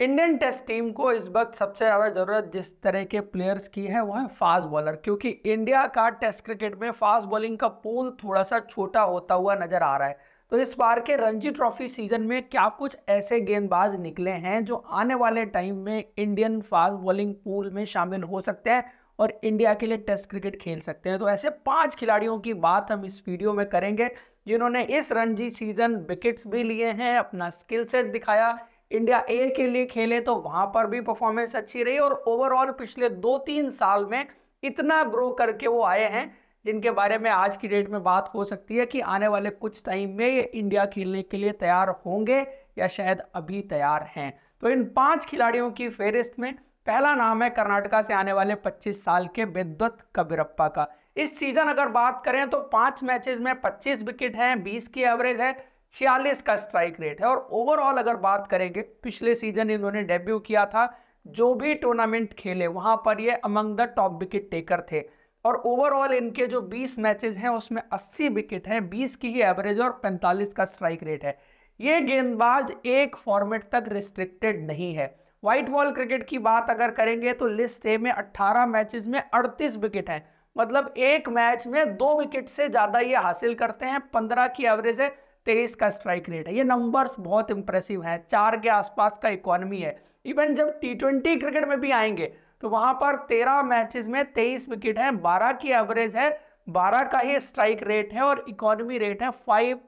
Indian test team को इस वक्त सबसे ज़्यादा ज़रूरत जिस तरह के प्लेयर्स की है वो है फास्ट बॉलर क्योंकि इंडिया का टेस्ट क्रिकेट में फास्ट बॉलिंग का पूल थोड़ा सा छोटा होता हुआ नज़र आ रहा है तो इस बार के रणजी ट्रॉफी सीजन में क्या कुछ ऐसे गेंदबाज निकले हैं जो आने वाले टाइम में इंडियन फास्ट बॉलिंग पूल में शामिल हो सकते हैं और इंडिया के लिए टेस्ट क्रिकेट खेल सकते हैं तो ऐसे पांच खिलाड़ियों की बात हम इस वीडियो में करेंगे जिन्होंने इस रणजी सीजन विकेट्स भी लिए हैं अपना स्किल सेट दिखाया इंडिया ए के लिए खेले तो वहां पर भी परफॉर्मेंस अच्छी रही और ओवरऑल पिछले दो तीन साल में इतना ग्रो करके वो आए हैं जिनके बारे में आज की डेट में बात हो सकती है कि आने वाले कुछ टाइम में ये इंडिया खेलने के लिए तैयार होंगे या शायद अभी तैयार हैं तो इन पांच खिलाड़ियों की फहरिस्त में पहला नाम है कर्नाटका से आने वाले 25 साल के विद्वत कबिरप्पा का इस सीजन अगर बात करें तो पांच मैचेस में 25 विकेट हैं 20 की एवरेज है छियालीस का स्ट्राइक रेट है और ओवरऑल अगर बात करेंगे पिछले सीजन इन्होंने डेब्यू किया था जो भी टूर्नामेंट खेले वहां पर ये among the top wicket taker थे और ओवरऑल इनके जो 20 मैचेस हैं उसमें 80 विकेट हैं 20 की ही एवरेज और 45 का स्ट्राइक रेट है ये गेंदबाज एक फॉर्मेट तक रिस्ट्रिक्टेड नहीं है व्हाइट बॉल क्रिकेट की बात अगर करेंगे तो लिस्ट ए में 18 मैचेस में 38 विकेट हैं मतलब एक मैच में दो विकेट से ज़्यादा ये हासिल करते हैं पंद्रह की एवरेज है तेईस का स्ट्राइक रेट है ये नंबर्स बहुत इंप्रेसिव हैं चार के आसपास का इकोनॉमी है इवन जब टी ट्वेंटी क्रिकेट में भी आएंगे तो वहां पर तेरह मैचेस में तेईस विकेट हैं बारह की एवरेज है बारह का ही स्ट्राइक रेट है और इकोनॉमी रेट है फाइव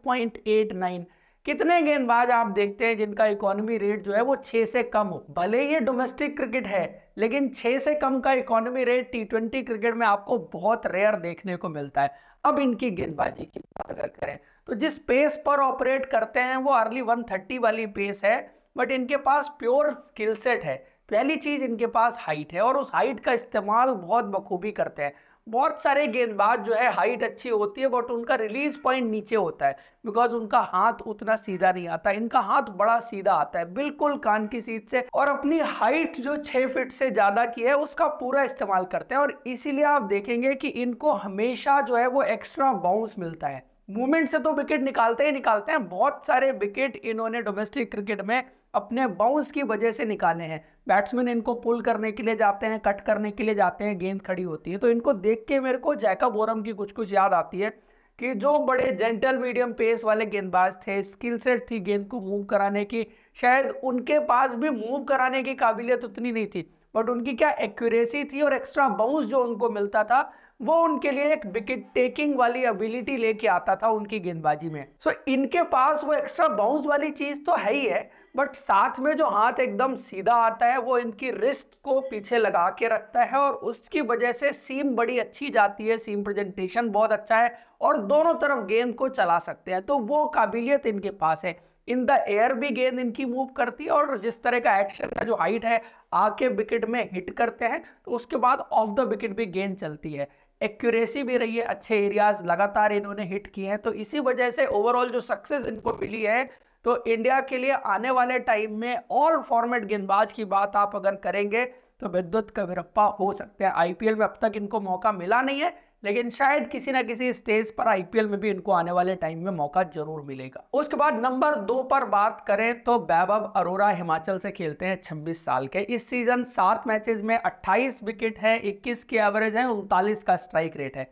कितने गेंदबाज आप देखते हैं जिनका इकोनॉमी रेट जो है वो छः से कम हो भले ही ये डोमेस्टिक क्रिकेट है लेकिन छः से कम का economy rate T twenty cricket में आपको बहुत रेयर देखने को मिलता है अब इनकी गेंदबाजी की बात अगर करें जिस पेस पर ऑपरेट करते हैं वो अर्ली 130 वाली पेस है बट इनके पास प्योर स्किल सेट है पहली चीज़ इनके पास हाइट है और उस हाइट का इस्तेमाल बहुत बखूबी करते हैं बहुत सारे गेंदबाज जो है हाइट अच्छी होती है बट उनका रिलीज पॉइंट नीचे होता है बिकॉज उनका हाथ उतना सीधा नहीं आता इनका हाथ बड़ा सीधा आता है बिल्कुल कान की सीध से और अपनी हाइट जो छः फिट से ज़्यादा की है उसका पूरा इस्तेमाल करते हैं और इसीलिए आप देखेंगे कि इनको हमेशा जो है वो एक्स्ट्रा बाउंस मिलता है मूवमेंट से तो विकेट निकालते ही निकालते हैं बहुत सारे विकेट इन्होंने डोमेस्टिक क्रिकेट में अपने बाउंस की वजह से निकाले हैं बैट्समैन इनको पुल करने के लिए जाते हैं कट करने के लिए जाते हैं गेंद खड़ी होती है तो इनको देख के मेरे को जैकब ओरम की कुछ कुछ याद आती है कि जो बड़े जेंटल मीडियम पेस वाले गेंदबाज थे स्किल सेट थी गेंद को मूव कराने की शायद उनके पास भी मूव कराने की काबिलियत उतनी नहीं थी बट उनकी क्या एक्यूरेसी थी और एक्स्ट्रा बाउंस जो उनको मिलता था वो उनके लिए एक विकेट टेकिंग वाली एबिलिटी लेके आता था उनकी गेंदबाजी में सो so, इनके पास वो एक्स्ट्रा बाउंस वाली चीज तो है ही है बट साथ में जो हाथ एकदम सीधा आता है वो इनकी रिस्ट को पीछे लगा के रखता है और उसकी वजह से सीम बड़ी अच्छी जाती है सीम प्रेजेंटेशन बहुत अच्छा है और दोनों तरफ गेंद को चला सकते हैं तो वो काबिलियत इनके पास है इन द एयर भी गेंद इनकी मूव करती है और जिस तरह का एक्शन का जो हाइट है आके विकेट में हिट करते हैं तो उसके बाद ऑफ द विकेट भी गेंद चलती है एक्यूरेसी भी रही है अच्छे एरियाज लगातार इन्होंने हिट किए हैं तो इसी वजह से ओवरऑल जो सक्सेस इनको मिली है तो इंडिया के लिए आने वाले टाइम में ऑल फॉर्मेट गेंदबाज की बात आप अगर करेंगे तो विद्युत कविरप्पा हो सकते हैं आईपीएल में अब तक इनको मौका मिला नहीं है लेकिन शायद किसी ना किसी स्टेज पर आईपीएल में भी इनको आने वाले टाइम में मौका जरूर मिलेगा उसके बाद नंबर दो पर बात करें तो वैभव अरोरा हिमाचल से खेलते हैं 26 साल के इस सीजन सात मैचेस में 28 विकेट है 21 की एवरेज है उनतालीस का स्ट्राइक रेट है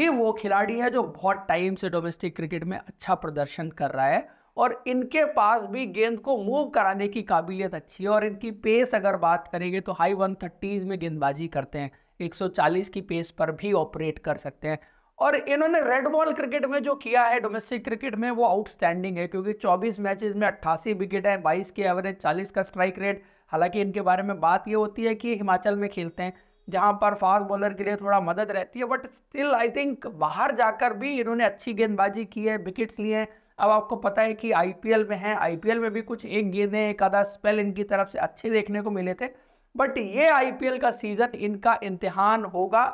ये वो खिलाड़ी है जो बहुत टाइम से डोमेस्टिक क्रिकेट में अच्छा प्रदर्शन कर रहा है और इनके पास भी गेंद को मूव कराने की काबिलियत अच्छी है और इनकी पेस अगर बात करेंगे तो हाई वन में गेंदबाजी करते हैं 140 की पेस पर भी ऑपरेट कर सकते हैं और इन्होंने रेड बॉल क्रिकेट में जो किया है डोमेस्टिक क्रिकेट में वो आउटस्टैंडिंग है क्योंकि 24 मैचेस में 88 विकेट है 22 की एवरेज 40 का स्ट्राइक रेट हालांकि इनके बारे में बात ये होती है कि हिमाचल में खेलते हैं जहां पर फास्ट बॉलर के लिए थोड़ा मदद रहती है बट स्टिल आई थिंक बाहर जाकर भी इन्होंने अच्छी गेंदबाजी की है विकेट्स लिए हैं अब आपको पता है कि आई में है आई में भी कुछ एक गेंदें एक आधा स्पेल इनकी तरफ से अच्छे देखने को मिले थे बट ये आईपीएल का सीजन इनका इम्तिहान होगा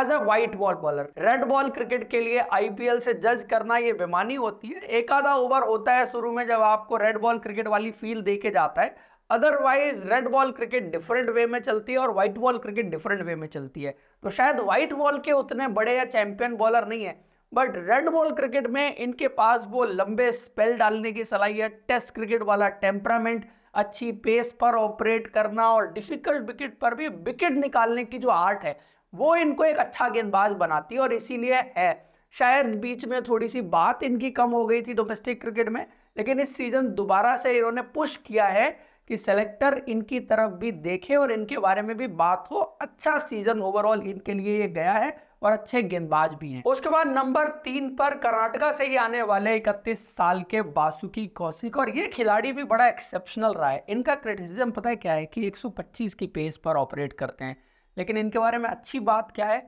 as a white ball bowler red ball cricket के लिए आईपीएल से जज करना ये बेमानी होती है एक आधा ओवर होता है शुरू में जब आपको रेड बॉल क्रिकेट वाली फील दे के जाता है otherwise red ball cricket different way में चलती है और white ball cricket different way में चलती है तो शायद व्हाइट बॉल के उतने बड़े या चैंपियन बॉलर नहीं है बट रेड बॉल क्रिकेट में इनके पास वो लंबे स्पेल डालने की सलाहियत टेस्ट क्रिकेट वाला टेम्परामेंट अच्छी पेस पर ऑपरेट करना और डिफिकल्ट विकेट पर भी विकेट निकालने की जो आर्ट है वो इनको एक अच्छा गेंदबाज बनाती है और इसीलिए है शायद बीच में थोड़ी सी बात इनकी कम हो गई थी डोमेस्टिक क्रिकेट में लेकिन इस सीजन दोबारा से इन्होंने पुश किया है कि सेलेक्टर इनकी तरफ भी देखे और इनके बारे में भी बात हो अच्छा सीजन ओवरऑल इनके लिए ये गया है और अच्छे गेंदबाज भी हैं उसके बाद नंबर तीन पर कर्नाटका से ही आने वाले इकतीस साल के बासुकी कौशिक और ये खिलाड़ी भी बड़ा एक्सेप्शनल रहा है इनका क्रिटिसिज्म पता है क्या है कि 125 की पेस पर ऑपरेट करते हैं लेकिन इनके बारे में अच्छी बात क्या है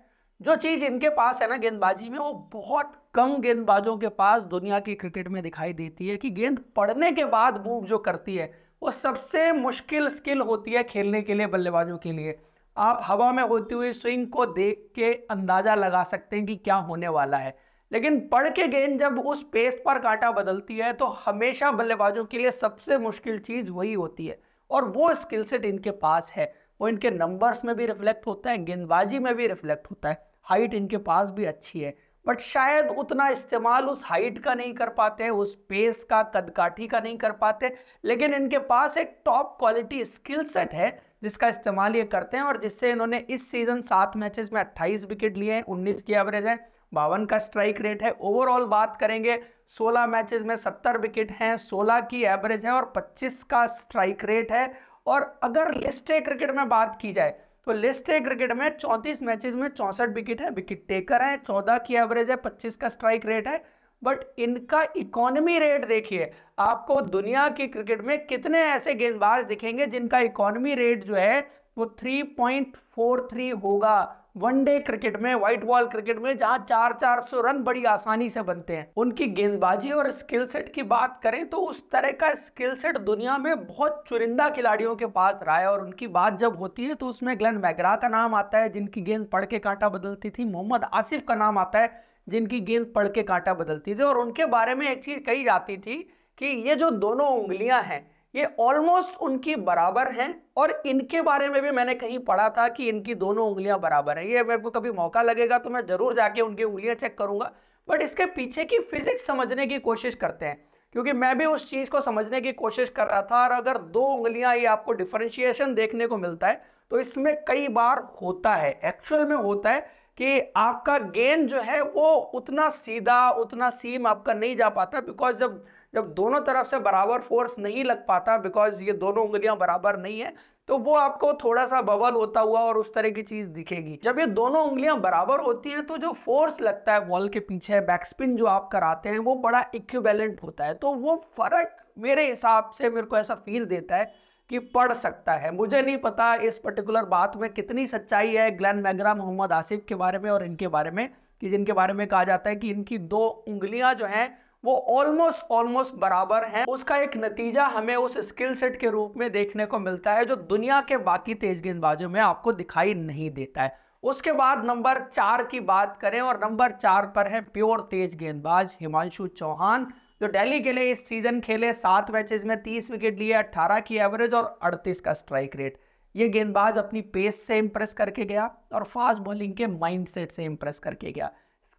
जो चीज़ इनके पास है ना गेंदबाजी में वो बहुत कम गेंदबाजों के पास दुनिया की क्रिकेट में दिखाई देती है कि गेंद पड़ने के बाद मूव जो करती है वो सबसे मुश्किल स्किल होती है खेलने के लिए बल्लेबाजों के लिए आप हवा में होते हुए स्विंग को देख के अंदाजा लगा सकते हैं कि क्या होने वाला है लेकिन पढ़ के गेंद जब उस पेस पर कांटा बदलती है तो हमेशा बल्लेबाजों के लिए सबसे मुश्किल चीज़ वही होती है और वो स्किल सेट इनके पास है वो इनके नंबर्स में भी रिफ्लेक्ट होता है गेंदबाजी में भी रिफ्लेक्ट होता है हाइट इनके पास भी अच्छी है बट शायद उतना इस्तेमाल उस हाइट का नहीं कर पाते उस पेस का कदकाठी का नहीं कर पाते लेकिन इनके पास एक टॉप क्वालिटी स्किल सेट है जिसका इस्तेमाल ये करते हैं और जिससे इन्होंने इस सीजन सात मैचेस में 28 विकेट लिए हैं उन्नीस की एवरेज है बावन का स्ट्राइक रेट है ओवरऑल बात करेंगे 16 मैचेस में 70 विकेट हैं 16 की एवरेज है और 25 का स्ट्राइक रेट है और अगर लिस्ट क्रिकेट में बात की जाए तो लिस्ट है क्रिकेट में चौंतीस मैचेस में चौंसठ विकेट है विकेट टेकर है चौदह की एवरेज है पच्चीस का स्ट्राइक रेट है बट इनका इकोनॉमी रेट देखिए आपको दुनिया के क्रिकेट में कितने ऐसे गेंदबाज दिखेंगे जिनका इकोनॉमी रेट जो है वो 3.43 होगा वनडे क्रिकेट में व्हाइट बॉल क्रिकेट में जहां चार चार सौ रन बड़ी आसानी से बनते हैं उनकी गेंदबाजी और स्किल सेट की बात करें तो उस तरह का स्किल सेट दुनिया में बहुत चुनिंदा खिलाड़ियों के पास रहा है और उनकी बात जब होती है तो उसमें ग्लैन मैगरा का नाम आता है जिनकी गेंद पढ़ के कांटा बदलती थी मोहम्मद आसिफ का नाम आता है जिनकी गेंद पढ़ के कांटा बदलती थी और उनके बारे में एक चीज़ कही जाती थी कि ये जो दोनों उंगलियां हैं ये ऑलमोस्ट उनकी बराबर हैं और इनके बारे में भी मैंने कहीं पढ़ा था कि इनकी दोनों उंगलियां बराबर हैं ये मेरे को कभी मौका लगेगा तो मैं ज़रूर जाके उनकी उंगलियां चेक करूंगा बट इसके पीछे की फिजिक्स समझने की कोशिश करते हैं क्योंकि मैं भी उस चीज़ को समझने की कोशिश कर रहा था और अगर दो उंगलियां ये आपको डिफ्रेंशिएशन देखने को मिलता है तो इसमें कई बार होता है एक्चुअल में होता है कि आपका गेंद जो है वो उतना सीधा उतना सीम आपका नहीं जा पाता बिकॉज जब जब दोनों तरफ से बराबर फोर्स नहीं लग पाता बिकॉज ये दोनों उंगलियां बराबर नहीं है तो वो आपको थोड़ा सा बबल होता हुआ और उस तरह की चीज दिखेगी जब ये दोनों उंगलियां बराबर होती है तो जो फोर्स लगता है वॉल के पीछे बैकस्पिन जो आप कराते हैं वो बड़ा इक्विवेलेंट होता है तो वो फर्क मेरे हिसाब से मेरे को ऐसा फील देता है कि पढ़ सकता है मुझे नहीं पता इस पर्टिकुलर बात में कितनी सच्चाई है ग्लैन मैगरा मोहम्मद आसिफ के बारे में और इनके बारे में कि जिनके बारे में कहा जाता है कि इनकी दो उंगलियां जो हैं वो ऑलमोस्ट ऑलमोस्ट बराबर हैं उसका एक नतीजा हमें उस स्किल सेट के रूप में देखने को मिलता है जो दुनिया के बाकी तेज गेंदबाजों में आपको दिखाई नहीं देता है उसके बाद नंबर चार की बात करें और नंबर चार पर है प्योर तेज गेंदबाज हिमांशु चौहान जो दिल्ली के लिए इस सीजन खेले सात मैचेस में तीस विकेट लिए अट्ठारह की एवरेज और अड़तीस का स्ट्राइक रेट ये गेंदबाज अपनी पेस से इम्प्रेस करके गया और फास्ट बॉलिंग के माइंडसेट से इम्प्रेस करके गया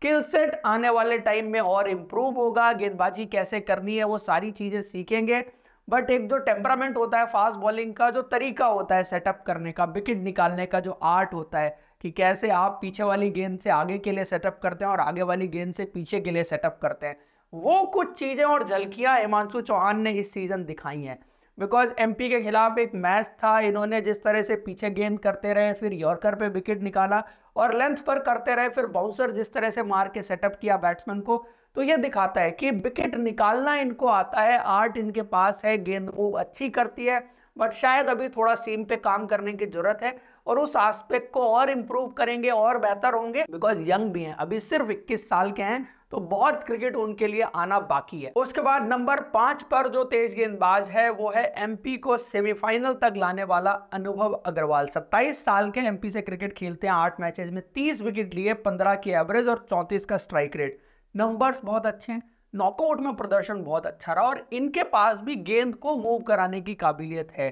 स्किल सेट आने वाले टाइम में और इम्प्रूव होगा गेंदबाजी कैसे करनी है वो सारी चीज़ें सीखेंगे बट एक जो टेम्परामेंट होता है फास्ट बॉलिंग का जो तरीका होता है सेटअप करने का विकेट निकालने का जो आर्ट होता है कि कैसे आप पीछे वाली गेंद से आगे के लिए सेटअप करते हैं और आगे वाली गेंद से पीछे के लिए सेटअप करते हैं वो कुछ चीज़ें और झलकियाँ हिमांशु चौहान ने इस सीज़न दिखाई हैं बिकॉज एम के खिलाफ एक मैच था इन्होंने जिस तरह से पीछे गेंद करते रहे फिर यॉर्कर पे विकेट निकाला और लेंथ पर करते रहे फिर बाउंसर जिस तरह से मार के सेटअप किया बैट्समैन को तो ये दिखाता है कि विकेट निकालना इनको आता है आर्ट इनके पास है गेंद वो अच्छी करती है बट शायद अभी थोड़ा सीम पे काम करने की जरूरत है और उस आस्पेक्ट को और इम्प्रूव करेंगे और बेहतर होंगे बिकॉज यंग भी हैं अभी सिर्फ इक्कीस साल के हैं तो बहुत क्रिकेट उनके लिए आना बाकी है उसके बाद नंबर पांच पर जो तेज गेंदबाज है वो है एमपी को सेमीफाइनल तक लाने वाला अनुभव अग्रवाल सत्ताईस साल के एमपी से क्रिकेट खेलते हैं आठ मैचेस में तीस विकेट लिए पंद्रह की एवरेज और चौंतीस का स्ट्राइक रेट नंबर्स बहुत अच्छे हैं नॉकआउट में प्रदर्शन बहुत अच्छा रहा और इनके पास भी गेंद को मूव कराने की काबिलियत है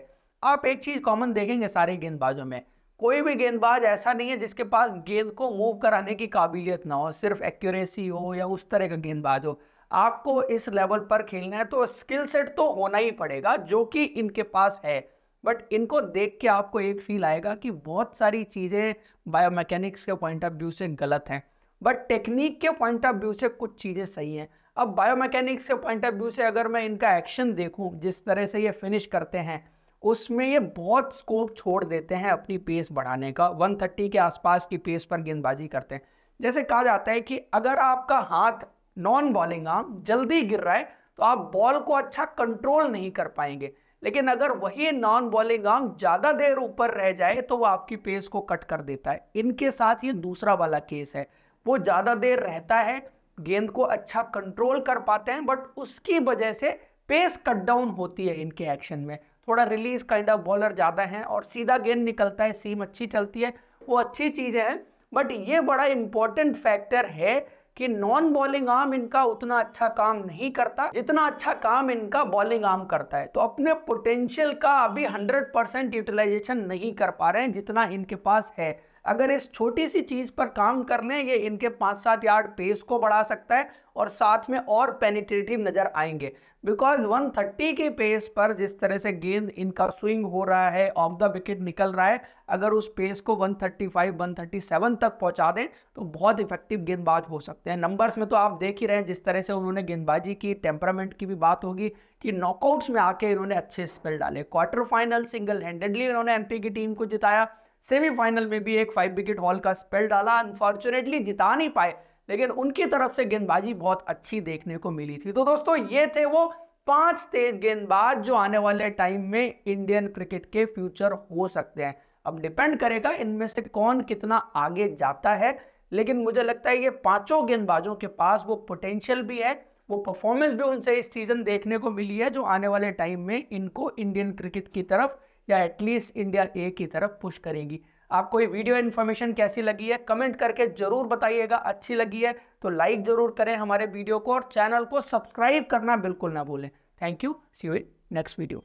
आप एक चीज कॉमन देखेंगे सारे गेंदबाजों में कोई भी गेंदबाज ऐसा नहीं है जिसके पास गेंद को मूव कराने की काबिलियत ना हो सिर्फ एक्यूरेसी हो या उस तरह का गेंदबाज हो आपको इस लेवल पर खेलना है तो स्किल सेट तो होना ही पड़ेगा जो कि इनके पास है बट इनको देख के आपको एक फील आएगा कि बहुत सारी चीज़ें बायोमैकेनिक्स के पॉइंट ऑफ व्यू से गलत हैं बट टेक्निक के पॉइंट ऑफ व्यू से कुछ चीज़ें सही हैं अब बायोमैकेनिक्स के पॉइंट ऑफ व्यू से अगर मैं इनका एक्शन देखूं जिस तरह से ये फिनिश करते हैं उसमें ये बहुत स्कोप छोड़ देते हैं अपनी पेस बढ़ाने का 130 के आसपास की पेस पर गेंदबाजी करते हैं जैसे कहा जाता है कि अगर आपका हाथ नॉन बॉलिंग आर्म जल्दी गिर रहा है तो आप बॉल को अच्छा कंट्रोल नहीं कर पाएंगे लेकिन अगर वही नॉन बॉलिंग आर्म ज़्यादा देर ऊपर रह जाए तो वो आपकी पेस को कट कर देता है इनके साथ ये दूसरा वाला केस है वो ज़्यादा देर रहता है गेंद को अच्छा कंट्रोल कर पाते हैं बट उसकी वजह से पेस कट डाउन होती है इनके एक्शन में थोड़ा रिलीज काइंड ऑफ बॉलर ज़्यादा हैं और सीधा गेंद निकलता है सीम अच्छी चलती है वो अच्छी चीज़ें हैं बट ये बड़ा इंपॉर्टेंट फैक्टर है कि नॉन बॉलिंग आर्म इनका उतना अच्छा काम नहीं करता जितना अच्छा काम इनका बॉलिंग आर्म करता है तो अपने पोटेंशियल का अभी 100 परसेंट यूटिलाइजेशन नहीं कर पा रहे हैं जितना इनके पास है अगर इस छोटी सी चीज़ पर काम कर लें ये इनके पाँच सात यार्ड पेस को बढ़ा सकता है और साथ में और पेनिट्रेटिव नज़र आएंगे बिकॉज 130 के पेस पर जिस तरह से गेंद इनका स्विंग हो रहा है ऑफ द विकेट निकल रहा है अगर उस पेस को 135, 137 तक पहुंचा दें तो बहुत इफेक्टिव गेंदबाज हो सकते हैं नंबर्स में तो आप देख ही रहे हैं जिस तरह से उन्होंने गेंदबाजी की टेम्परामेंट की भी बात होगी कि नॉकआउट्स में आके इन्होंने अच्छे स्पेल डाले क्वार्टर फाइनल सिंगल हैंडेडली इन्होंने एमपी की टीम को जिताया सेमीफाइनल में भी एक फाइव विकेट हॉल का स्पेल डाला अनफॉर्चुनेटली जिता नहीं पाए लेकिन उनकी तरफ से गेंदबाजी बहुत अच्छी देखने को मिली थी तो दोस्तों ये थे वो पांच तेज गेंदबाज जो आने वाले टाइम में इंडियन क्रिकेट के फ्यूचर हो सकते हैं अब डिपेंड करेगा इनमें से कौन कितना आगे जाता है लेकिन मुझे लगता है ये पांचों गेंदबाजों के पास वो पोटेंशियल भी है वो परफॉर्मेंस भी उनसे इस सीजन देखने को मिली है जो आने वाले टाइम में इनको इंडियन क्रिकेट की तरफ या एटलीस्ट इंडिया ए की तरफ पुश करेगी आपको ये वीडियो इन्फॉर्मेशन कैसी लगी है कमेंट करके जरूर बताइएगा अच्छी लगी है तो लाइक जरूर करें हमारे वीडियो को और चैनल को सब्सक्राइब करना बिल्कुल ना भूलें thank you see you next video